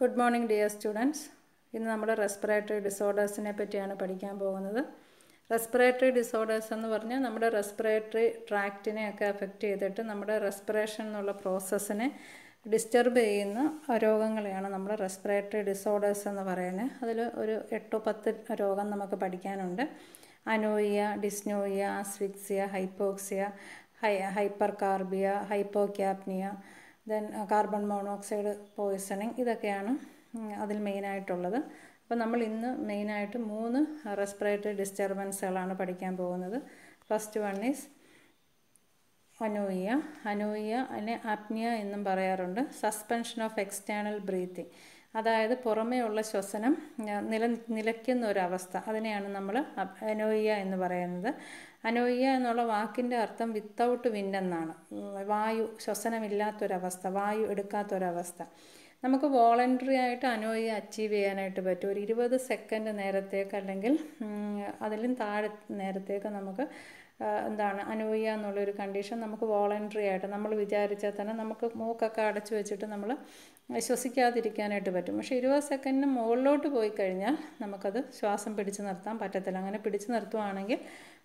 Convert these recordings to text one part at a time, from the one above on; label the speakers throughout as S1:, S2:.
S1: good morning dear students ഇന്ന് നമ്മൾ respiratory ഡിസോർഡേഴ്സിനെ പറ്റിയാണ് പഠിക്കാൻ പോകുന്നത് റെസ്പിറേറ്ററി ഡിസോർഡേഴ്സ് എന്ന് പറഞ്ഞാൽ നമ്മുടെ റെസ്പിറേറ്ററി ട്രാക്റ്റിനെയൊക്കെ അഫക്റ്റ് ചെയ്തിട്ട് നമ്മുടെ റെസ്പിറേഷൻ എന്നുള്ള പ്രോസസ്സിനെ ഡിസ്റ്റർബ് ചെയ്യുന്ന രോഗങ്ങളെയാണ് നമ്മൾ റെസ്പിറേറ്ററി ഡിസോർഡേഴ്സ് എന്ന് പറയുന്നത് അതിൽ ഒരു എട്ടോ പത്ത് രോഗം നമുക്ക് പഠിക്കാനുണ്ട് അനോയിയ ഡിസ്നോയിയ സ്വിക്സിയ ഹൈപ്പോക്സിയ ഹൈ hypercarbia hypocapnia then carbon monoxide poisoning ഇതൊക്കെയാണ് അതിൽ മെയിനായിട്ടുള്ളത് അപ്പോൾ നമ്മൾ ഇന്ന് മെയിനായിട്ട് മൂന്ന് റെസ്പിറേറ്ററി ഡിസ്റ്റർബൻസുകളാണ് പഠിക്കാൻ പോകുന്നത് ഫസ്റ്റ് വൺ ഈസ് അനൂയ അനൂയ അതിനെ അപ്നിയ എന്നും പറയാറുണ്ട് സസ്പെൻഷൻ ഓഫ് എക്സ്റ്റേണൽ ബ്രീത്തിങ് അതായത് പുറമേ ഉള്ള ശ്വസനം നില നിലയ്ക്കുന്ന ഒരവസ്ഥ അതിനെയാണ് നമ്മൾ അനോയിയ എന്ന് പറയുന്നത് അനോയിയ എന്നുള്ള വാക്കിൻ്റെ അർത്ഥം വിത്തൗട്ട് വിന്നെന്നാണ് വായു ശ്വസനമില്ലാത്തൊരവസ്ഥ വായു എടുക്കാത്തൊരവസ്ഥ നമുക്ക് വോളണ്ടറി ആയിട്ട് അനോയിയ അച്ചീവ് ചെയ്യാനായിട്ട് പറ്റും ഒരു ഇരുപത് സെക്കൻഡ് നേരത്തേക്ക് അല്ലെങ്കിൽ അതിലും താഴെ നേരത്തേക്ക് നമുക്ക് എന്താണ് അനോയിയ എന്നുള്ളൊരു കണ്ടീഷൻ നമുക്ക് വോളണ്ടറി ആയിട്ട് നമ്മൾ വിചാരിച്ചാൽ തന്നെ നമുക്ക് മൂക്കൊക്കെ അടച്ചു വെച്ചിട്ട് നമ്മൾ ശ്വസിക്കാതിരിക്കാനായിട്ട് പറ്റും പക്ഷേ ഇരുപത് സെക്കൻഡിന് മുകളിലോട്ട് പോയി കഴിഞ്ഞാൽ നമുക്കത് ശ്വാസം പിടിച്ചു നിർത്താൻ പറ്റത്തില്ല അങ്ങനെ പിടിച്ചു നിർത്തുവാണെങ്കിൽ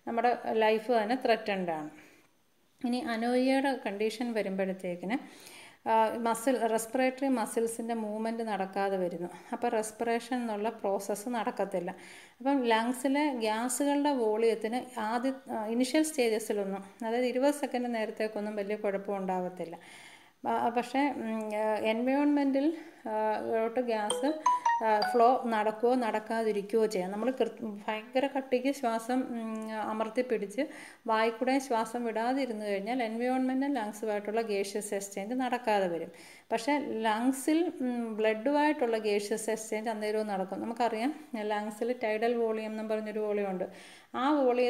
S1: നമ്മുടെ ലൈഫ് തന്നെ ത്രറ്റൻഡാണ് ഇനി അനോയയുടെ കണ്ടീഷൻ വരുമ്പോഴത്തേക്കിന് മസിൽ റെസ്പിറേറ്ററി മസിൽസിൻ്റെ മൂവ്മെൻറ്റ് നടക്കാതെ വരുന്നു അപ്പോൾ റെസ്പിറേഷൻ എന്നുള്ള പ്രോസസ്സ് നടക്കത്തില്ല അപ്പം ലങ്സിലെ ഗ്യാസുകളുടെ വോളിയത്തിന് ആദ്യ ഇനിഷ്യൽ സ്റ്റേജസിലൊന്നും അതായത് ഇരുപത് സെക്കൻഡ് നേരത്തേക്കൊന്നും വലിയ കുഴപ്പം ഉണ്ടാകത്തില്ല പക്ഷേ എൻവയോൺമെൻറ്റിൽ ോട്ട് ഗ്യാസ് ഫ്ലോ നടക്കുകയോ നടക്കാതിരിക്കുകയോ ചെയ്യാം നമ്മൾ ഭയങ്കര കട്ടിക്ക് ശ്വാസം അമർത്തി പിടിച്ച് വായിക്കൂടെ ശ്വാസം വിടാതിരുന്നു കഴിഞ്ഞാൽ എൻവയോൺമെൻറ്റൽ ലങ്സുമായിട്ടുള്ള ഗേഷ്യസ് എക്സ്ചേഞ്ച് നടക്കാതെ വരും പക്ഷേ ലങ്സിൽ ബ്ലഡുമായിട്ടുള്ള ഗേഷ്യസ് എക്സ്ചേഞ്ച് അന്നേരവും നടക്കും നമുക്കറിയാം ലങ്സിൽ ടൈഡൽ വോളിയം എന്നും പറഞ്ഞൊരു ഉണ്ട് ആ വോളിയ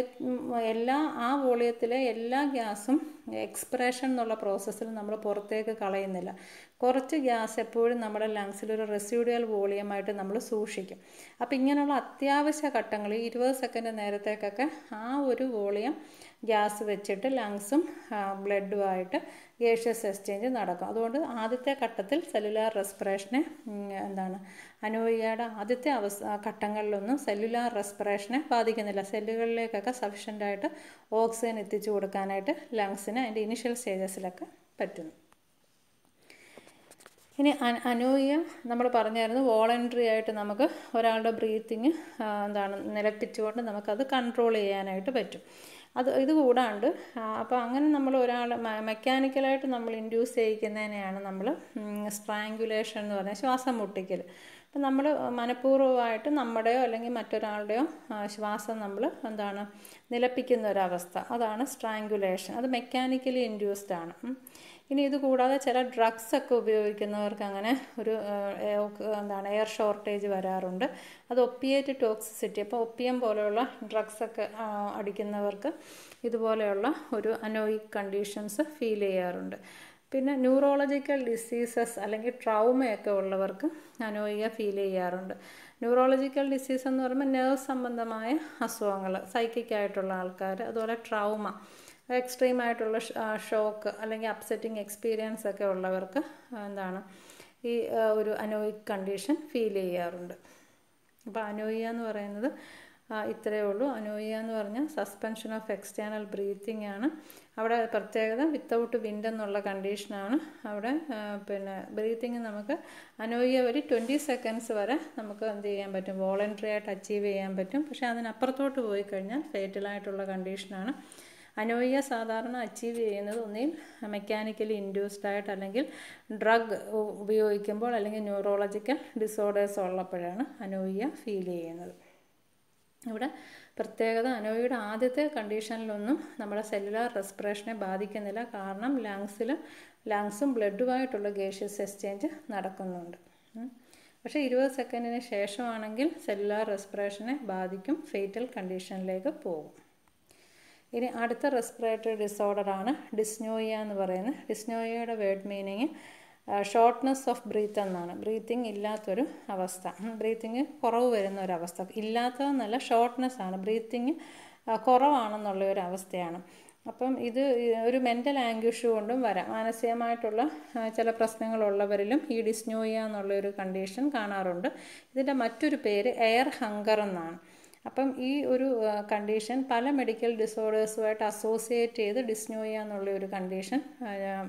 S1: എല്ലാ ആ വോളിയത്തിലെ എല്ലാ ഗ്യാസും എക്സ്പ്രഷൻ എന്നുള്ള പ്രോസസ്സിൽ നമ്മൾ പുറത്തേക്ക് കളയുന്നില്ല കുറച്ച് ഗ്യാസ് എപ്പോഴും നമ്മുടെ ലങ്സിൽ ഒരു റെസിഡ്യൂൽ വോളിയമായിട്ട് നമ്മൾ സൂക്ഷിക്കും അപ്പോൾ ഇങ്ങനെയുള്ള അത്യാവശ്യ ഘട്ടങ്ങൾ ഇരുപത് സെക്കൻഡ് നേരത്തേക്കൊക്കെ ആ ഒരു വോളിയം ഗ്യാസ് വെച്ചിട്ട് ലങ്സും ബ്ലഡുമായിട്ട് ഏഷ്യസ് എക്സ്ചേഞ്ച് നടക്കും അതുകൊണ്ട് ആദ്യത്തെ ഘട്ടത്തിൽ സെല്ലുലാർ റെസ്പിറേഷനെ എന്താണ് അനുഭവിയുടെ ആദ്യത്തെ അവസ്ഥ ഘട്ടങ്ങളിലൊന്നും സെല്ലുലാർ റെസ്പിറേഷനെ ബാധിക്കുന്നില്ല സെല്ലുകളിലേക്കൊക്കെ സഫിഷ്യൻ്റായിട്ട് ഓക്സിജൻ എത്തിച്ചു കൊടുക്കാനായിട്ട് ലങ്സിന് അതിൻ്റെ ഇനിഷ്യൽ സ്റ്റേജസിലൊക്കെ പറ്റുന്നു ഇനി അനൂയ നമ്മൾ പറഞ്ഞായിരുന്നു വോളണ്ടറി ആയിട്ട് നമുക്ക് ഒരാളുടെ ബ്രീത്തിങ് എന്താണ് നിലപ്പിച്ചുകൊണ്ട് നമുക്കത് കൺട്രോൾ ചെയ്യാനായിട്ട് പറ്റും അത് ഇത് കൂടാണ്ട് അപ്പോൾ അങ്ങനെ നമ്മൾ ഒരാൾ മെക്കാനിക്കലായിട്ട് നമ്മൾ ഇൻഡ്യൂസ് ചെയ്യിക്കുന്നതിനെയാണ് നമ്മൾ സ്ട്രാങ്കുലേഷൻ എന്ന് പറഞ്ഞാൽ ശ്വാസം മുട്ടിക്കൽ അപ്പം നമ്മൾ മനഃപൂർവ്വമായിട്ട് നമ്മുടെയോ അല്ലെങ്കിൽ മറ്റൊരാളുടെയോ ശ്വാസം നമ്മൾ എന്താണ് നിലപ്പിക്കുന്ന ഒരവസ്ഥ അതാണ് സ്ട്രാങ്കുലേഷൻ അത് മെക്കാനിക്കലി ഇൻഡ്യൂസ്ഡ് ആണ് ഇനി ഇതുകൂടാതെ കൂടാതെ ചില ഡ്രഗ്സ് ഒക്കെ ഉപയോഗിക്കുന്നവർക്ക് അങ്ങനെ ഒരു എന്താണ് എയർ ഷോർട്ടേജ് വരാറുണ്ട് അത് ഒപ്പിയേറ്റ് ടോക്സിസിറ്റി അപ്പോൾ ഒപ്പിയം പോലെയുള്ള ഡ്രഗ്സ് ഒക്കെ അടിക്കുന്നവർക്ക് ഇതുപോലെയുള്ള ഒരു അനോയിക് കണ്ടീഷൻസ് ഫീൽ ചെയ്യാറുണ്ട് പിന്നെ ന്യൂറോളജിക്കൽ ഡിസീസസ് അല്ലെങ്കിൽ ട്രൗമയൊക്കെ ഉള്ളവർക്ക് അനോയിക ഫീൽ ചെയ്യാറുണ്ട് ന്യൂറോളജിക്കൽ ഡിസീസ് എന്ന് പറയുമ്പോൾ നേർവ് സംബന്ധമായ അസുഖങ്ങൾ സൈക്കിക്കായിട്ടുള്ള ആൾക്കാർ അതുപോലെ ട്രൗമ എക്സ്ട്രീം ആയിട്ടുള്ള ഷോക്ക് അല്ലെങ്കിൽ അപ്സെറ്റിംഗ് എക്സ്പീരിയൻസ് ഒക്കെ ഉള്ളവർക്ക് എന്താണ് ഈ ഒരു അനോയിക് കണ്ടീഷൻ ഫീൽ ചെയ്യാറുണ്ട് അപ്പോൾ അനോയിക എന്ന് പറയുന്നത് ഇത്രയേ ഉള്ളൂ അനൂയ എന്ന് പറഞ്ഞാൽ സസ്പെൻഷൻ ഓഫ് എക്സ്റ്റേണൽ ബ്രീത്തിങ് ആണ് അവിടെ പ്രത്യേകത വിത്തൗട്ട് വിൻഡ് എന്നുള്ള കണ്ടീഷനാണ് അവിടെ പിന്നെ ബ്രീത്തിങ് നമുക്ക് അനോയിയ ഒരു ട്വൻറ്റി സെക്കൻഡ്സ് വരെ നമുക്ക് എന്ത് ചെയ്യാൻ പറ്റും വോളണ്ടറി ആയിട്ട് അച്ചീവ് ചെയ്യാൻ പറ്റും പക്ഷേ അതിനപ്പുറത്തോട്ട് പോയി കഴിഞ്ഞാൽ ഫേറ്റലായിട്ടുള്ള കണ്ടീഷനാണ് അനോയ സാധാരണ അച്ചീവ് ചെയ്യുന്നത് ഒന്നിൽ മെക്കാനിക്കലി ഇൻഡ്യൂസ്ഡ് ആയിട്ട് അല്ലെങ്കിൽ ഡ്രഗ് ഉപയോഗിക്കുമ്പോൾ അല്ലെങ്കിൽ ന്യൂറോളജിക്കൽ ഡിസോർഡേഴ്സ് ഉള്ളപ്പോഴാണ് അനോയ ഫീൽ ചെയ്യുന്നത് ഇവിടെ പ്രത്യേകത അനോയിയുടെ ആദ്യത്തെ കണ്ടീഷനിലൊന്നും നമ്മുടെ സെല്ലുലാർ റെസ്പിറേഷനെ ബാധിക്കുന്നില്ല കാരണം ലങ്സിലും ലങ്സും ബ്ലഡുമായിട്ടുള്ള ഗേഷ്യസ് എക്സ്ചേഞ്ച് നടക്കുന്നുണ്ട് പക്ഷേ ഇരുപത് സെക്കൻഡിന് ശേഷമാണെങ്കിൽ സെല്ലുലാർ റെസ്പിറേഷനെ ബാധിക്കും ഫേറ്റൽ കണ്ടീഷനിലേക്ക് പോകും ഇനി അടുത്ത റെസ്പിറേറ്ററി ഡിസോർഡറാണ് ഡിസ്നോയ എന്ന് പറയുന്നത് ഡിസ്നോയയുടെ word meaning shortness of breath എന്നാണ് ബ്രീത്തിങ് ഇല്ലാത്തൊരു അവസ്ഥ ബ്രീത്തിങ് കുറവ് വരുന്ന ഒരു അവസ്ഥ ഇല്ലാത്തതെന്നല്ല ഷോർട്ട്നെസ് ആണ് ബ്രീത്തിങ് കുറവാണെന്നുള്ള ഒരു അവസ്ഥയാണ് അപ്പം ഇത് ഒരു മെൻ്റൽ ആങ്ക്വിഷ് കൊണ്ടും വരാം മാനസികമായിട്ടുള്ള ചില പ്രശ്നങ്ങളുള്ളവരിലും ഈ ഡിസ്നോയ എന്നുള്ളൊരു കണ്ടീഷൻ കാണാറുണ്ട് ഇതിൻ്റെ മറ്റൊരു പേര് എയർ ഹങ്കർ എന്നാണ് അപ്പം ഈ ഒരു കണ്ടീഷൻ പല മെഡിക്കൽ ഡിസോർഡേഴ്സുമായിട്ട് അസോസിയേറ്റ് ചെയ്ത് ഡിസ്നോയ എന്നുള്ള ഒരു കണ്ടീഷൻ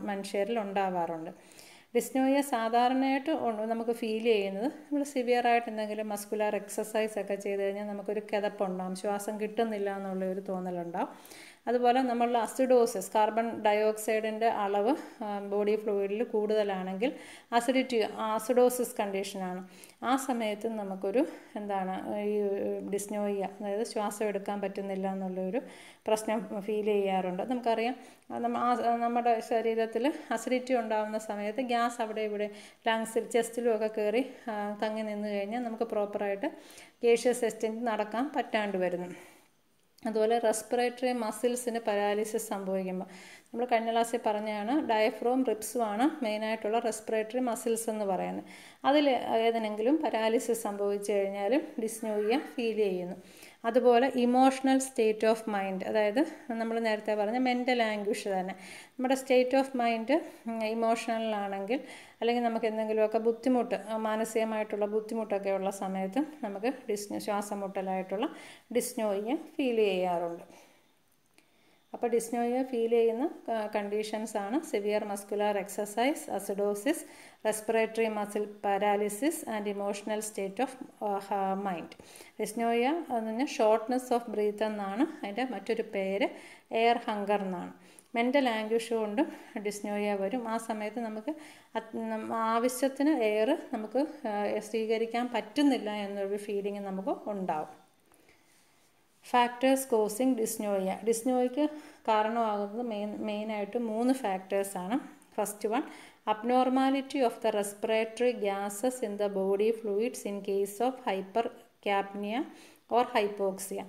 S1: മനുഷ്യരിൽ ഉണ്ടാവാറുണ്ട് ഡിസ്നോയ സാധാരണയായിട്ട് നമുക്ക് ഫീൽ ചെയ്യുന്നത് നമ്മൾ സിവിയറായിട്ട് എന്തെങ്കിലും മസ്കുലാർ എക്സസൈസ് ഒക്കെ ചെയ്ത് കഴിഞ്ഞാൽ നമുക്കൊരു കിതപ്പുണ്ടാകും ശ്വാസം കിട്ടുന്നില്ല എന്നുള്ള ഒരു തോന്നലുണ്ടാവും അതുപോലെ നമ്മളുടെ അസിഡോസിസ് കാർബൺ ഡയോക്സൈഡിൻ്റെ അളവ് ബോഡി ഫ്ലൂയിഡിൽ കൂടുതലാണെങ്കിൽ അസിഡിറ്റി ആസിഡോസിസ് കണ്ടീഷനാണ് ആ സമയത്ത് നമുക്കൊരു എന്താണ് ഈ ഡിസ്നോയ അതായത് ശ്വാസം എടുക്കാൻ പറ്റുന്നില്ല എന്നുള്ളൊരു പ്രശ്നം ഫീൽ ചെയ്യാറുണ്ട് നമുക്കറിയാം നമ്മുടെ ശരീരത്തിൽ അസിഡിറ്റി ഉണ്ടാകുന്ന സമയത്ത് ഗ്യാസ് അവിടെ ഇവിടെ ലങ്സിൽ ചെസ്റ്റിലും ഒക്കെ കയറി തങ്ങി നിന്ന് കഴിഞ്ഞാൽ നമുക്ക് പ്രോപ്പറായിട്ട് ഗേഷ്യസ് എസ്റ്റെൻറ്റ് നടക്കാൻ പറ്റാണ്ട് വരുന്നു അതുപോലെ റെസ്പിറേറ്ററി മസിൽസിന് പരാലിസിസ് സംഭവിക്കുമ്പോൾ നമ്മൾ കഴിഞ്ഞ ക്ലാസ്സിൽ പറഞ്ഞതാണ് ഡയഫ്രോം റിപ്സുമാണ് മെയിനായിട്ടുള്ള റെസ്പിറേറ്ററി മസിൽസ് എന്ന് പറയുന്നത് അതിൽ ഏതെങ്കിലും പരാലിസിസ് സംഭവിച്ചു കഴിഞ്ഞാലും ഡിസ്നോയിയ ഫീൽ ചെയ്യുന്നു അതുപോലെ ഇമോഷണൽ സ്റ്റേറ്റ് ഓഫ് മൈൻഡ് അതായത് നമ്മൾ നേരത്തെ പറഞ്ഞ മെൻ്റൽ ആംഗ്വിഷ് തന്നെ നമ്മുടെ സ്റ്റേറ്റ് ഓഫ് മൈൻഡ് ഇമോഷണലാണെങ്കിൽ അല്ലെങ്കിൽ നമുക്ക് എന്തെങ്കിലുമൊക്കെ ബുദ്ധിമുട്ട് മാനസികമായിട്ടുള്ള ബുദ്ധിമുട്ടൊക്കെ ഉള്ള സമയത്ത് നമുക്ക് ഡിസ്നോ മുട്ടലായിട്ടുള്ള ഡിസ്നോയിയ ഫീൽ ചെയ്യാറുണ്ട് അപ്പോൾ ഡിസ്നോയ ഫീൽ ചെയ്യുന്ന കണ്ടീഷൻസാണ് severe muscular exercise acidosis respiratory muscle paralysis and emotional state of mind dyspnoea എന്ന് പറഞ്ഞാൽ ഷോർട്ട്നെസ് ഓഫ് ബ്രീത്ത് എന്നാണ് അതിൻ്റെ മറ്റൊരു പേര് എയർ ഹങ്കർ എന്നാണ് മെൻ്റൽ ആങ്വിഷ് കൊണ്ടും ഡിസ്നോയ വരും ആ സമയത്ത് നമുക്ക് ആവശ്യത്തിന് എയർ നമുക്ക് സ്വീകരിക്കാൻ പറ്റുന്നില്ല എന്നൊരു ഫീലിംഗ് നമുക്ക് ഉണ്ടാവും ഫാക്ടേഴ്സ് കോസിങ് ഡിസ്നോയ ഡിസ്നോയ്ക്ക് കാരണമാകുന്നത് മെയിൻ മെയിനായിട്ട് മൂന്ന് ഫാക്ടേഴ്സാണ് first one abnormality of the respiratory gases in the body fluids in case of hypercapnia or hypoxia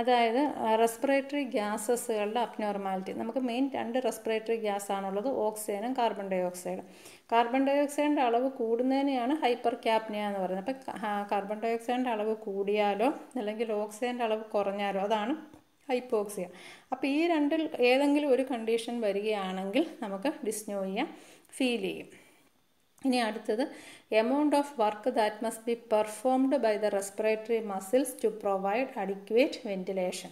S1: അതായത് റെസ്പിറേറ്ററി ഗ്യാസസുകളുടെ അപ്നോർമാലിറ്റി നമുക്ക് മെയിൻ രണ്ട് റെസ്പിറേറ്ററി ഗ്യാസ് ആണുള്ളത് ഓക്സിജനും കാർബൺ ഡൈ ഓക്സൈഡും കാർബൺ ഡൈ ഓക്സൈഡിൻ്റെ അളവ് കൂടുന്നതിനെയാണ് ഹൈപ്പർ ക്യാപ്നിയ എന്ന് പറയുന്നത് അപ്പം കാർബൺ ഡൈ ഓക്സൈഡിൻ്റെ അളവ് കൂടിയാലോ അല്ലെങ്കിൽ ഓക്സിജൻ്റെ അളവ് കുറഞ്ഞാലോ അതാണ് ഹൈപ്പോക്സിയ അപ്പോൾ ഈ രണ്ടിൽ ഏതെങ്കിലും ഒരു കണ്ടീഷൻ വരികയാണെങ്കിൽ നമുക്ക് ഡിസ്നോയിയ ഫീൽ ചെയ്യും ഇനി അടുത്തത് amount of work that must be performed by the respiratory muscles to provide adequate ventilation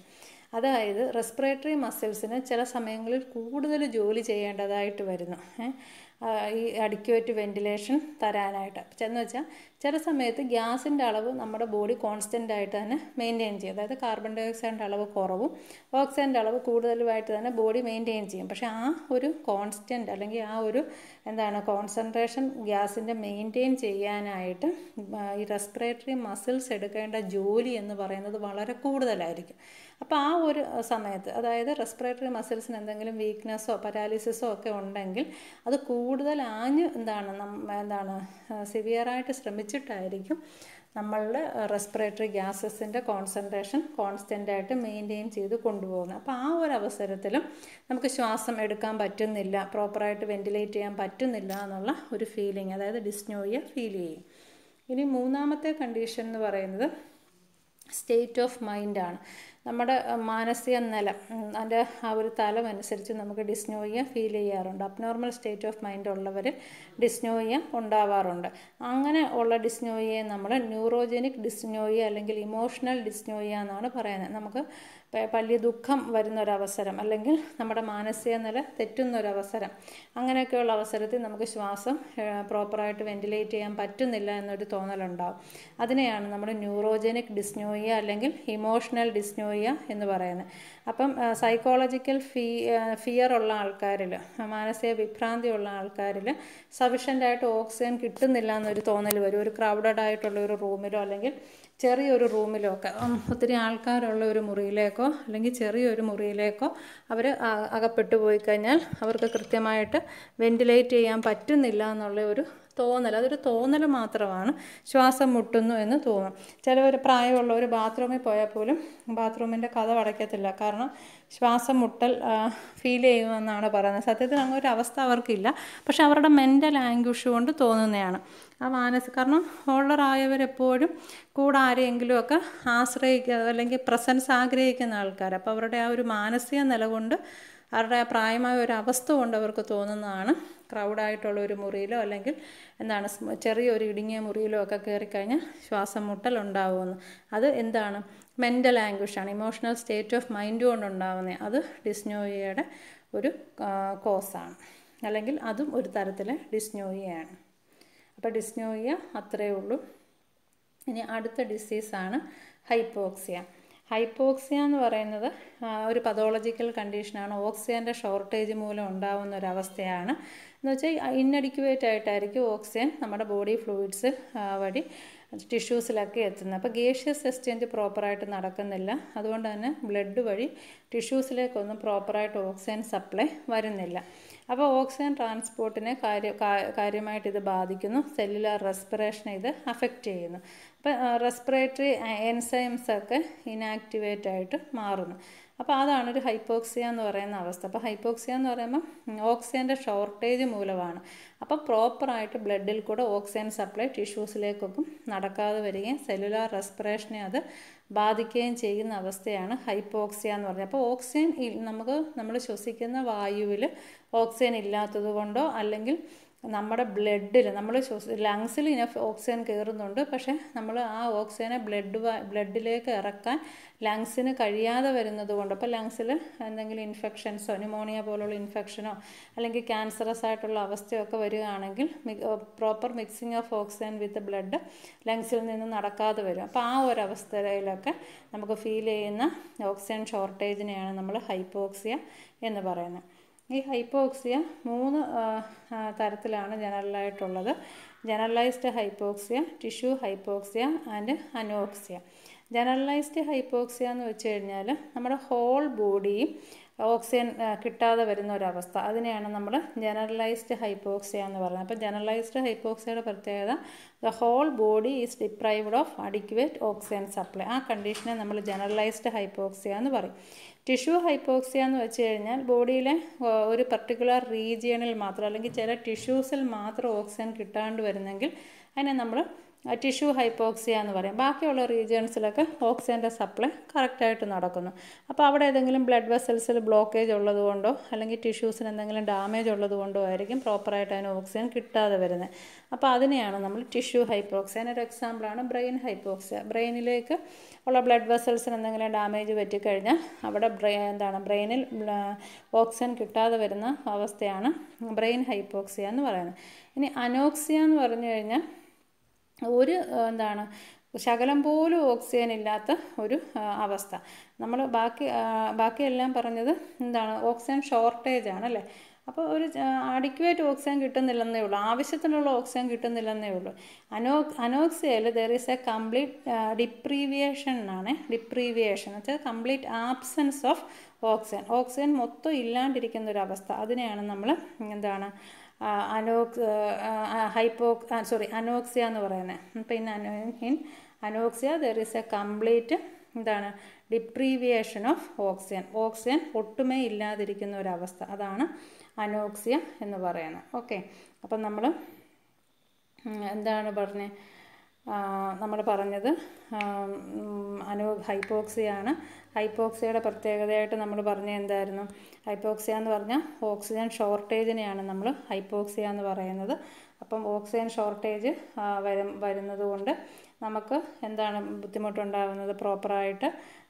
S1: അതായത് റെസ്പിറേറ്ററി മസിൽസിന് ചില സമയങ്ങളിൽ കൂടുതൽ ജോലി ചെയ്യേണ്ടതായിട്ട് വരുന്നു ഈ അഡിക്വേറ്റ് വെൻറ്റിലേഷൻ തരാനായിട്ട് ചെന്ന് വെച്ചാൽ ചില സമയത്ത് ഗ്യാസിൻ്റെ അളവ് നമ്മുടെ ബോഡി കോൺസ്റ്റൻ്റ് ആയിട്ട് തന്നെ മെയിൻറ്റെയിൻ ചെയ്യും അതായത് കാർബൺ ഡൈ ഓക്സൈഡിൻ്റെ അളവ് കുറവും ഓക്സിജൻ്റെ അളവ് കൂടുതലുമായിട്ട് തന്നെ ബോഡി മെയിൻറ്റെയിൻ ചെയ്യും പക്ഷേ ആ ഒരു കോൺസ്റ്റൻ്റ് അല്ലെങ്കിൽ ആ ഒരു എന്താണ് കോൺസെൻട്രേഷൻ ഗ്യാസിൻ്റെ മെയിൻറ്റെയിൻ ചെയ്യാനായിട്ട് ഈ റെസ്പിറേറ്ററി മസിൽസ് എടുക്കേണ്ട ജോലി എന്ന് പറയുന്നത് വളരെ കൂടുതലായിരിക്കും അപ്പോൾ ആ ഒരു സമയത്ത് അതായത് റെസ്പിറേറ്ററി മസിൽസിന് എന്തെങ്കിലും വീക്ക്നെസ്സോ പരാലിസിസോ ഒക്കെ ഉണ്ടെങ്കിൽ അത് കൂടുതൽ ആഞ്ഞ് എന്താണ് എന്താണ് സിവിയറായിട്ട് ശ്രമിച്ചിട്ടായിരിക്കും നമ്മളുടെ റെസ്പിറേറ്ററി ഗ്യാസസിൻ്റെ കോൺസെൻട്രേഷൻ കോൺസ്റ്റൻ്റായിട്ട് മെയിൻറ്റെയിൻ ചെയ്ത് കൊണ്ടുപോകുന്നത് അപ്പോൾ ആ ഒരു അവസരത്തിലും നമുക്ക് ശ്വാസം എടുക്കാൻ പറ്റുന്നില്ല പ്രോപ്പറായിട്ട് വെൻറ്റിലേറ്റ് ചെയ്യാൻ പറ്റുന്നില്ല എന്നുള്ള ഒരു ഫീലിംഗ് അതായത് ഡിസ്നോയ ഫീൽ ചെയ്യും ഇനി മൂന്നാമത്തെ കണ്ടീഷൻ എന്ന് പറയുന്നത് സ്റ്റേറ്റ് ഓഫ് മൈൻഡാണ് നമ്മുടെ മാനസിക നില അതിൻ്റെ ആ ഒരു തലം അനുസരിച്ച് നമുക്ക് ഡിസ്നോയ ഫീൽ ചെയ്യാറുണ്ട് അബ്നോർമൽ സ്റ്റേറ്റ് ഓഫ് മൈൻഡ് ഉള്ളവർ ഡിസ്നോയ ഉണ്ടാവാറുണ്ട് അങ്ങനെ ഉള്ള ഡിസ്നോയെ നമ്മൾ ന്യൂറോജനിക് ഡിസ്നോയ അല്ലെങ്കിൽ ഇമോഷണൽ ഡിസ്നോയ എന്നാണ് പറയുന്നത് നമുക്ക് വലിയ ദുഃഖം വരുന്നൊരവസരം അല്ലെങ്കിൽ നമ്മുടെ മാനസിക നില തെറ്റുന്നൊരവസരം അങ്ങനെയൊക്കെയുള്ള അവസരത്തിൽ നമുക്ക് ശ്വാസം പ്രോപ്പറായിട്ട് വെൻറ്റിലേറ്റ് ചെയ്യാൻ പറ്റുന്നില്ല എന്നൊരു തോന്നലുണ്ടാവും അതിനെയാണ് നമ്മൾ ന്യൂറോജനിക് ഡിസ്നോയിയ അല്ലെങ്കിൽ ഇമോഷണൽ ഡിസ്നോയിയ എന്ന് പറയുന്നത് അപ്പം സൈക്കോളജിക്കൽ ഫീ ഫിയർ ഉള്ള ആൾക്കാരിൽ മാനസിക വിഭ്രാന്തി ഉള്ള ആൾക്കാരിൽ സഫീഷ്യൻ്റായിട്ട് ഓക്സിജൻ കിട്ടുന്നില്ല എന്നൊരു തോന്നൽ വരും ഒരു ക്രൗഡഡ് ആയിട്ടുള്ള ഒരു റൂമിലോ അല്ലെങ്കിൽ ചെറിയൊരു റൂമിലോ ഒക്കെ ഒത്തിരി ആൾക്കാരുള്ള ഒരു മുറിയിലേക്കോ അല്ലെങ്കിൽ ചെറിയൊരു മുറിയിലേക്കോ അവർ അകപ്പെട്ടു പോയി കഴിഞ്ഞാൽ അവർക്ക് കൃത്യമായിട്ട് വെൻറ്റിലേറ്റ് ചെയ്യാൻ പറ്റുന്നില്ല എന്നുള്ള ഒരു തോന്നൽ അതൊരു തോന്നൽ മാത്രമാണ് ശ്വാസം മുട്ടുന്നു എന്ന് തോന്നും ചിലവർ ഒരു ബാത്റൂമിൽ പോയാൽ പോലും ബാത്റൂമിൻ്റെ കഥ അടയ്ക്കത്തില്ല കാരണം ശ്വാസം മുട്ടൽ ഫീൽ ചെയ്യുമെന്നാണ് പറയുന്നത് സത്യത്തിൽ അങ്ങനെ ഒരു അവസ്ഥ അവർക്കില്ല പക്ഷെ അവരുടെ മെൻ്റൽ ആങ്കുഷ് കൊണ്ട് തോന്നുന്നതാണ് ആ മാനസിക കാരണം ഹോളറായവരെപ്പോഴും കൂടെ ആരെയെങ്കിലുമൊക്കെ ആശ്രയിക്കുക അല്ലെങ്കിൽ പ്രസൻസ് ആഗ്രഹിക്കുന്ന ആൾക്കാർ അപ്പോൾ അവരുടെ ആ ഒരു മാനസിക നില കൊണ്ട് അവരുടെ പ്രായമായ ഒരു അവസ്ഥ കൊണ്ട് അവർക്ക് തോന്നുന്നതാണ് ക്രൗഡായിട്ടുള്ള ഒരു മുറിയിലോ അല്ലെങ്കിൽ എന്താണ് ചെറിയൊരു ഇടുങ്ങിയ മുറിയിലോ ഒക്കെ കയറിക്കഴിഞ്ഞാൽ ശ്വാസം മുട്ടൽ ഉണ്ടാവുമെന്ന് അത് എന്താണ് മെൻ്റൽ ആംഗ്വിഷാണ് ഇമോഷണൽ സ്റ്റേറ്റ് ഓഫ് മൈൻഡ് കൊണ്ടുണ്ടാവുന്നത് അത് ഡിസ്നോയിയയുടെ ഒരു കോസാണ് അല്ലെങ്കിൽ അതും ഒരു തരത്തിലെ ഡിസ്നോയിയാണ് അപ്പോൾ ഡിസ്നോയിയ അത്രയേ ഉള്ളൂ ഇനി അടുത്ത ഡിസീസാണ് ഹൈപ്പോക്സിയ ഹൈപ്പോക്സിയ എന്ന് പറയുന്നത് ഒരു പതോളജിക്കൽ കണ്ടീഷനാണ് ഓക്സിജൻ്റെ ഷോർട്ടേജ് മൂലം ഉണ്ടാകുന്ന ഒരു അവസ്ഥയാണ് എന്ന് വെച്ചാൽ ഇന്നഡിക്യുവേറ്റ് ആയിട്ടായിരിക്കും ഓക്സിജൻ നമ്മുടെ ബോഡി ഫ്ലൂയിഡ്സ് വഴി ടിഷ്യൂസിലൊക്കെ എത്തുന്നത് അപ്പോൾ ഗേഷ്യസ് എക്സ്ചേഞ്ച് പ്രോപ്പറായിട്ട് നടക്കുന്നില്ല അതുകൊണ്ട് തന്നെ ബ്ലഡ് വഴി ടിഷ്യൂസിലേക്കൊന്നും പ്രോപ്പറായിട്ട് ഓക്സിജൻ സപ്ലൈ വരുന്നില്ല അപ്പോൾ ഓക്സിജൻ ട്രാൻസ്പോർട്ടിനെ കാര്യ കാര്യമായിട്ട് ഇത് ബാധിക്കുന്നു സെല്ലുലാർ റെസ്പിറേഷനെ ഇത് അഫക്റ്റ് ചെയ്യുന്നു അപ്പം റെസ്പിറേറ്ററി എൻസൈംസൊക്കെ ഇനാക്ടിവേറ്റ് ആയിട്ട് മാറുന്നു അപ്പോൾ അതാണ് ഒരു ഹൈപ്പോക്സിയ എന്ന് പറയുന്ന അവസ്ഥ അപ്പോൾ ഹൈപ്പോക്സിയ എന്ന് പറയുമ്പോൾ ഓക്സിജൻ്റെ ഷോർട്ടേജ് മൂലമാണ് അപ്പോൾ പ്രോപ്പറായിട്ട് ബ്ലഡിൽ കൂടെ ഓക്സിജൻ സപ്ലൈ ടിഷ്യൂസിലേക്കൊന്നും നടക്കാതെ വരികയും സെല്ലുലാർ റെസ്പിറേഷനെ അത് ബാധിക്കുകയും ചെയ്യുന്ന അവസ്ഥയാണ് ഹൈപ്പോക്സിയ എന്ന് പറഞ്ഞത് അപ്പോൾ ഓക്സിജൻ നമുക്ക് നമ്മൾ ശ്വസിക്കുന്ന വായുവിൽ ഓക്സിജൻ ഇല്ലാത്തത് കൊണ്ടോ അല്ലെങ്കിൽ നമ്മുടെ ബ്ലഡിൽ നമ്മൾ ലങ്സിൽ ഇങ്ങനെ ഓക്സിജൻ കയറുന്നുണ്ട് പക്ഷേ നമ്മൾ ആ ഓക്സിജനെ ബ്ലഡ് ബ്ലഡിലേക്ക് ഇറക്കാൻ ലങ്സിന് കഴിയാതെ വരുന്നത് കൊണ്ട് അപ്പോൾ ലങ്സിൽ എന്തെങ്കിലും ഇൻഫെക്ഷൻസോ ന്യൂമോണിയ പോലുള്ള ഇൻഫെക്ഷനോ അല്ലെങ്കിൽ ക്യാൻസറസ് ആയിട്ടുള്ള അവസ്ഥയോ ഒക്കെ വരികയാണെങ്കിൽ proper mixing of oxygen with blood ലങ്സിൽ നിന്ന് നടക്കാതെ വരും അപ്പോൾ ആ ഒരു അവസ്ഥയിലൊക്കെ നമുക്ക് ഫീൽ ചെയ്യുന്ന ഓക്സിജൻ ഷോർട്ടേജിനെയാണ് നമ്മൾ ഹൈപ്പോക്സിയ എന്ന് പറയുന്നത് ഈ ഹൈപ്പോക്സിയ മൂന്ന് തരത്തിലാണ് ജനറലായിട്ടുള്ളത് generalised hypoxia tissue hypoxia and anoxia generalised hypoxia എന്ന് വെച്ച് കഴിഞ്ഞാൽ നമ്മുടെ ഹോൾ ബോഡിയും ഓക്സിജൻ കിട്ടാതെ വരുന്ന ഒരവസ്ഥ അതിനെയാണ് നമ്മൾ ജനറലൈസ്ഡ് ഹൈപ്പോക്സിയ എന്ന് പറയുന്നത് അപ്പോൾ ജനറലൈസ്ഡ് ഹൈപ്പോക്സിയയുടെ പ്രത്യേകത the whole body is deprived of adequate oxygen supply ആ കണ്ടീഷനെ നമ്മൾ ജനറലൈസ്ഡ് ഹൈപ്പോക്സിയ എന്ന് പറയും ടിഷ്യൂ ഹൈപ്പോക്സിയ എന്ന് വെച്ച് കഴിഞ്ഞാൽ ബോഡിയിലെ ഒരു പർട്ടിക്കുലർ റീജിയണിൽ മാത്രം അല്ലെങ്കിൽ ചില ടിഷ്യൂസിൽ മാത്രം ഓക്സിജൻ കിട്ടാണ്ട് വരുന്നെങ്കിൽ അതിനെ നമ്മൾ ടിഷ്യൂ ഹൈപ്പോക്സിയ എന്ന് പറയും ബാക്കിയുള്ള റീജിയൺസിലൊക്കെ ഓക്സിജൻ്റെ സപ്ലൈ കറക്റ്റായിട്ട് നടക്കുന്നു അപ്പോൾ അവിടെ ഏതെങ്കിലും ബ്ലഡ് വെസൽസിൽ ബ്ലോക്കേജ് ഉള്ളതുകൊണ്ടോ അല്ലെങ്കിൽ ടിഷ്യൂസിന് എന്തെങ്കിലും ഡാമേജ് ഉള്ളതുകൊണ്ടോ ആയിരിക്കും പ്രോപ്പറായിട്ട് അതിന് ഓക്സിജൻ കിട്ടാതെ വരുന്നത് അപ്പോൾ അതിനെയാണ് നമ്മൾ ടിഷ്യൂ ഹൈപ്പോക്സിയ അതിനൊരു എക്സാമ്പിളാണ് ബ്രെയിൻ ഹൈപ്പോക്സിയ ബ്രെയിനിലേക്ക് ഉള്ള ബ്ലഡ് വെസൽസിന് എന്തെങ്കിലും ഡാമേജ് പറ്റിക്കഴിഞ്ഞാൽ അവിടെ ബ്രെയിൻ എന്താണ് ബ്രെയിനിൽ ഓക്സിജൻ കിട്ടാതെ വരുന്ന അവസ്ഥയാണ് ബ്രെയിൻ ഹൈപ്പോക്സിയ എന്ന് പറയുന്നത് ഇനി അനോക്സിയ എന്ന് പറഞ്ഞു കഴിഞ്ഞാൽ ഒരു എന്താണ് ശകലം പോലും ഓക്സിജൻ ഇല്ലാത്ത ഒരു അവസ്ഥ നമ്മൾ ബാക്കി ബാക്കിയെല്ലാം പറഞ്ഞത് എന്താണ് ഓക്സിജൻ ഷോർട്ടേജ് ആണല്ലേ അപ്പോൾ ഒരു അഡിക്വേറ്റ് ഓക്സിജൻ കിട്ടുന്നില്ലെന്നേ ഉള്ളൂ ആവശ്യത്തിനുള്ള ഓക്സിജൻ കിട്ടുന്നില്ലെന്നേ ഉള്ളൂ അനോ അനോക്സിയയിൽ there is a complete deprivation എന്നാണ് ഡിപ്രീവിയേഷൻ എന്ന് വെച്ചാൽ complete absence of oxygen oxygen മൊത്തം ഇല്ലാണ്ടിരിക്കുന്ന ഒരു അവസ്ഥ അതിനെയാണ് നമ്മൾ എന്താണ് അനോക് ഹൈപ്പോ സോറി അനോക്സിയ എന്ന് പറയുന്നത് പിന്നെ അനോ in anoxia there is a complete എന്താണ് ഡിപ്രീവിയേഷൻ ഓഫ് ഓക്സിജൻ ഓക്സിജൻ ഒട്ടുമേ ഇല്ലാതിരിക്കുന്ന ഒരവസ്ഥ അതാണ് അനോക്സിയ എന്ന് പറയുന്നത് ഓക്കെ അപ്പം നമ്മൾ എന്താണ് പറഞ്ഞത് നമ്മൾ പറഞ്ഞത് അനോ ഹൈപ്പോക്സിയാണ് ഹൈപ്പോക്സിയയുടെ പ്രത്യേകതയായിട്ട് നമ്മൾ പറഞ്ഞ എന്തായിരുന്നു ഹൈപ്പോക്സിയ എന്ന് പറഞ്ഞാൽ ഓക്സിജൻ ഷോർട്ടേജിനെയാണ് നമ്മൾ ഹൈപ്പോക്സിയ എന്ന് പറയുന്നത് അപ്പം ഓക്സിജൻ ഷോർട്ടേജ് വരും വരുന്നത് കൊണ്ട് നമുക്ക് എന്താണ് ബുദ്ധിമുട്ടുണ്ടാകുന്നത് പ്രോപ്പറായിട്ട്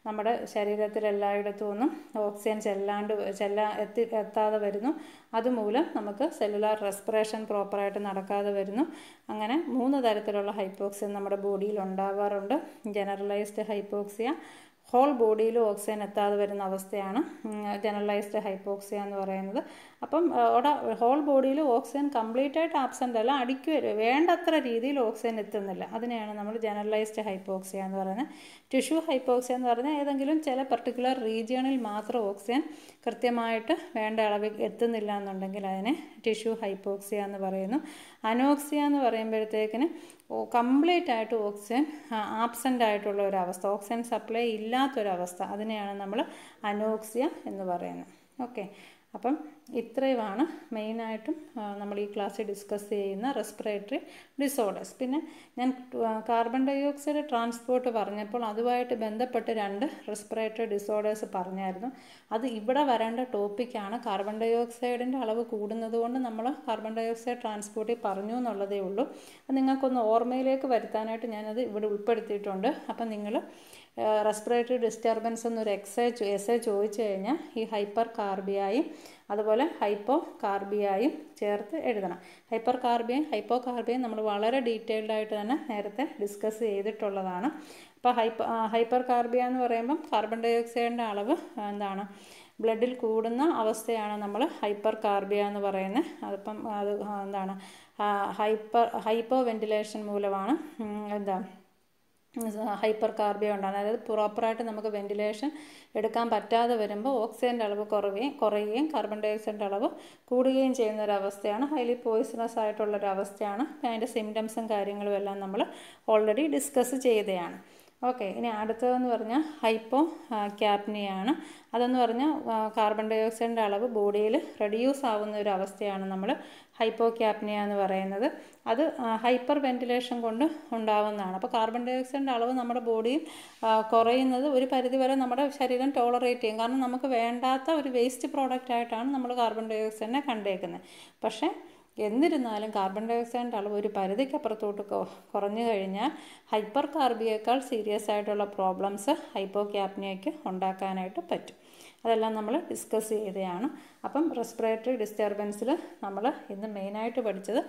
S1: നമ്മുടെ ശരീരത്തിലെല്ലായിടത്തും ഒന്നും ഓക്സിജൻ ചെല്ലാണ്ട് ചെല്ലാ എത്തി എത്താതെ വരുന്നു അതുമൂലം നമുക്ക് സെല്ലുലാർ റെസ്പിറേഷൻ പ്രോപ്പറായിട്ട് നടക്കാതെ വരുന്നു അങ്ങനെ മൂന്ന് തരത്തിലുള്ള ഹൈപ്പോക്സിയ നമ്മുടെ ബോഡിയിൽ ഉണ്ടാവാറുണ്ട് ജനറലൈസ്ഡ് ഹൈപ്പോക്സിയ ഹോൾ ബോഡിയിൽ ഓക്സിജൻ എത്താതെ വരുന്ന അവസ്ഥയാണ് ജനറലൈസ്ഡ് ഹൈപ്പോക്സിയ എന്ന് പറയുന്നത് അപ്പം അവിടെ ഹോൾ ബോഡിയിൽ ഓക്സിജൻ കംപ്ലീറ്റ് ആയിട്ട് ആബ്സെൻ്റ് അല്ല അടിക്ക് വേണ്ടത്ര രീതിയിൽ ഓക്സിജൻ എത്തുന്നില്ല അതിനെയാണ് നമ്മൾ ജനറലൈസ്ഡ് ഹൈപ്പോക്സിയ എന്ന് പറയുന്നത് ടിഷ്യൂ ഹൈപ്പോക്സിയ എന്ന് പറഞ്ഞാൽ ഏതെങ്കിലും ചില പെർട്ടിക്കുലർ റീജിയണിൽ മാത്രം ഓക്സിജൻ കൃത്യമായിട്ട് വേണ്ട അളവിൽ എത്തുന്നില്ല എന്നുണ്ടെങ്കിൽ അതിനെ ടിഷ്യൂ ഹൈപ്പോക്സിയ എന്ന് പറയുന്നു അനോക്സിയ എന്ന് പറയുമ്പോഴത്തേക്കിന് കംപ്ലീറ്റ് ആയിട്ട് ഓക്സിജൻ ആബ്സെൻ്റ് ആയിട്ടുള്ള ഒരവസ്ഥ ഓക്സിജൻ സപ്ലൈ ഇല്ലാത്തൊരവസ്ഥ അതിനെയാണ് നമ്മൾ അനോക്സിയ എന്ന് പറയുന്നത് ഓക്കെ അപ്പം ഇത്രയുമാണ് മെയിനായിട്ടും നമ്മൾ ഈ ക്ലാസ്സിൽ ഡിസ്കസ് ചെയ്യുന്ന റെസ്പിറേറ്ററി ഡിസോർഡേഴ്സ് പിന്നെ ഞാൻ കാർബൺ ഡൈ ഓക്സൈഡ് ട്രാൻസ്പോർട്ട് പറഞ്ഞപ്പോൾ അതുമായിട്ട് ബന്ധപ്പെട്ട് രണ്ട് റെസ്പിറേറ്ററി ഡിസോർഡേഴ്സ് പറഞ്ഞായിരുന്നു അത് ഇവിടെ വരേണ്ട ടോപ്പിക്കാണ് കാർബൺ ഡൈ ഓക്സൈഡിൻ്റെ അളവ് കൂടുന്നത് കൊണ്ട് നമ്മൾ കാർബൺ ഡൈ ഓക്സൈഡ് ട്രാൻസ്പോർട്ടിൽ പറഞ്ഞു എന്നുള്ളതേ ഉള്ളൂ നിങ്ങൾക്കൊന്ന് ഓർമ്മയിലേക്ക് വരുത്താനായിട്ട് ഞാനത് ഇവിടെ ഉൾപ്പെടുത്തിയിട്ടുണ്ട് അപ്പം നിങ്ങൾ റെസ്പിറേറ്ററി ഡിസ്റ്റർബൻസ് എന്നൊരു എക്സേ എസ് എ ചോദിച്ചു കഴിഞ്ഞാൽ ഈ ഹൈപ്പർ കാർബിയായും അതുപോലെ ഹൈപ്പോ കാർബിയായും ചേർത്ത് എഴുതണം ഹൈപ്പർ കാർബിയും ഹൈപ്പോ കാർബിയും നമ്മൾ വളരെ ഡീറ്റെയിൽഡ് ആയിട്ട് തന്നെ നേരത്തെ ഡിസ്കസ് ചെയ്തിട്ടുള്ളതാണ് അപ്പോൾ ഹൈപ്പ ഹൈപ്പർ കാർബിയ എന്ന് പറയുമ്പം കാർബൺ ഡൈ ഓക്സൈഡിൻ്റെ അളവ് എന്താണ് ബ്ലഡിൽ കൂടുന്ന അവസ്ഥയാണ് നമ്മൾ ഹൈപ്പർ കാർബിയ എന്ന് പറയുന്നത് അതിപ്പം അത് എന്താണ് ഹൈപ്പർ ഹൈപ്പോ വെൻറ്റിലേഷൻ മൂലമാണ് എന്താ ഹൈപ്പർ കാർബിയ ഉണ്ടാകുന്നത് അതായത് പ്രോപ്പറായിട്ട് നമുക്ക് വെൻറ്റിലേഷൻ എടുക്കാൻ പറ്റാതെ വരുമ്പോൾ ഓക്സിജൻ്റെ അളവ് കുറയുകയും കുറയുകയും കാർബൺ ഡൈ ഓക്സൈഡിൻ്റെ അളവ് കൂടുകയും ചെയ്യുന്ന ഒരു അവസ്ഥയാണ് ഹൈലി പോയിസണസ് ആയിട്ടുള്ളൊരവസ്ഥയാണ് അതിൻ്റെ സിംറ്റംസും കാര്യങ്ങളും എല്ലാം നമ്മൾ ഓൾറെഡി ഡിസ്കസ് ചെയ്തതാണ് ഓക്കെ ഇനി അടുത്തതെന്ന് പറഞ്ഞാൽ ഹൈപ്പോ ക്യാപ്നിയാണ് അതെന്ന് പറഞ്ഞാൽ കാർബൺ ഡൈ ഓക്സൈഡിൻ്റെ അളവ് ബോഡിയിൽ റെഡ്യൂസ് ആവുന്ന ഒരു അവസ്ഥയാണ് നമ്മൾ ഹൈപ്പോ ക്യാപ്നിയ എന്ന് പറയുന്നത് അത് ഹൈപ്പർ വെൻറ്റിലേഷൻ കൊണ്ട് ഉണ്ടാവുന്നതാണ് അപ്പോൾ കാർബൺ ഡൈ ഓക്സൈഡിൻ്റെ അളവ് നമ്മുടെ ബോഡിയിൽ കുറയുന്നത് ഒരു പരിധിവരെ നമ്മുടെ ശരീരം ടോളറേറ്റ് ചെയ്യും കാരണം നമുക്ക് വേണ്ടാത്ത ഒരു വേസ്റ്റ് പ്രോഡക്റ്റ് ആയിട്ടാണ് നമ്മൾ കാർബൺ ഡൈ ഓക്സൈഡിനെ കണ്ടേക്കുന്നത് പക്ഷേ എന്നിരുന്നാലും കാർബൺ ഡയോക്സൈഡിൻ്റെ അളവ് ഒരു പരിധിക്കപ്പുറത്തോട്ട് കുറഞ്ഞു കഴിഞ്ഞാൽ ഹൈപ്പർ കാർബിയേക്കാൾ സീരിയസ് ആയിട്ടുള്ള പ്രോബ്ലംസ് ഹൈപ്പോ ക്യാപ്നിയയ്ക്ക് ഉണ്ടാക്കാനായിട്ട് പറ്റും അതെല്ലാം നമ്മൾ ഡിസ്കസ് ചെയ്തതാണ് അപ്പം റെസ്പിറേറ്ററി ഡിസ്റ്റർബൻസിൽ നമ്മൾ ഇന്ന് മെയിനായിട്ട് പഠിച്ചത്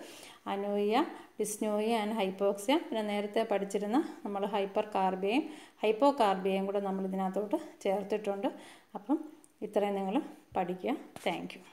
S1: അനൂയ ഡിസ്നോയിയ ആൻഡ് ഹൈപ്പോക്സിയ പിന്നെ നേരത്തെ പഠിച്ചിരുന്ന നമ്മൾ ഹൈപ്പർ കാർബിയയും ഹൈപ്പോ കാർബിയയും കൂടെ നമ്മൾ ഇതിനകത്തോട്ട് ചേർത്തിട്ടുണ്ട് അപ്പം ഇത്രയും നിങ്ങൾ പഠിക്കുക താങ്ക്